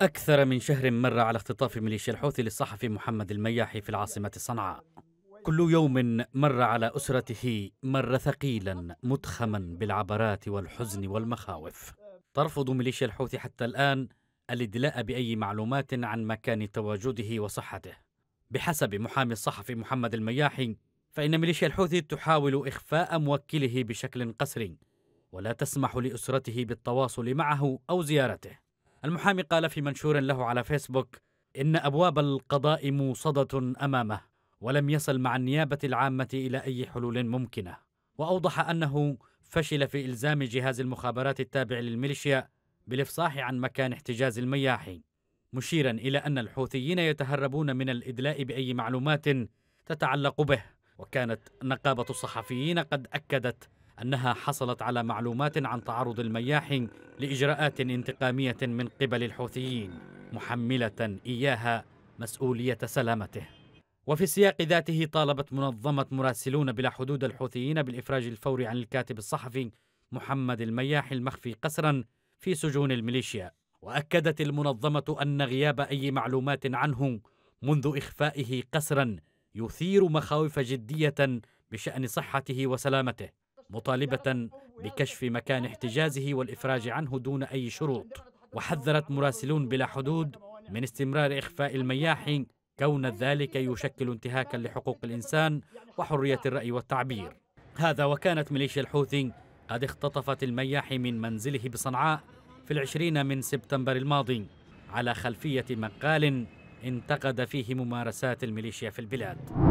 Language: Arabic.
أكثر من شهر مر على اختطاف ميليشيا الحوثي للصحفي محمد المياحي في العاصمة صنعاء كل يوم مر على أسرته مر ثقيلا متخما بالعبرات والحزن والمخاوف ترفض ميليشيا الحوثي حتى الآن الادلاء بأي معلومات عن مكان تواجده وصحته بحسب محامي الصحفي محمد المياحي فإن ميليشيا الحوثي تحاول إخفاء موكله بشكل قسري ولا تسمح لأسرته بالتواصل معه أو زيارته المحامي قال في منشور له على فيسبوك إن أبواب القضاء موصدة أمامه ولم يصل مع النيابة العامة إلى أي حلول ممكنة وأوضح أنه فشل في إلزام جهاز المخابرات التابع للميليشيا بالإفصاح عن مكان احتجاز المياحي مشيرا إلى أن الحوثيين يتهربون من الإدلاء بأي معلومات تتعلق به وكانت نقابة الصحفيين قد أكدت أنها حصلت على معلومات عن تعرض المياح لإجراءات انتقامية من قبل الحوثيين محملة إياها مسؤولية سلامته وفي السياق ذاته طالبت منظمة مراسلون بلا حدود الحوثيين بالإفراج الفوري عن الكاتب الصحفي محمد المياح المخفي قسرا في سجون الميليشيا وأكدت المنظمة أن غياب أي معلومات عنه منذ إخفائه قسرا يثير مخاوف جدية بشأن صحته وسلامته مطالبة بكشف مكان احتجازه والإفراج عنه دون أي شروط وحذرت مراسلون بلا حدود من استمرار إخفاء المياح كون ذلك يشكل انتهاكا لحقوق الإنسان وحرية الرأي والتعبير هذا وكانت ميليشيا الحوثي قد اختطفت المياح من منزله بصنعاء في العشرين من سبتمبر الماضي على خلفية مقال انتقد فيه ممارسات الميليشيا في البلاد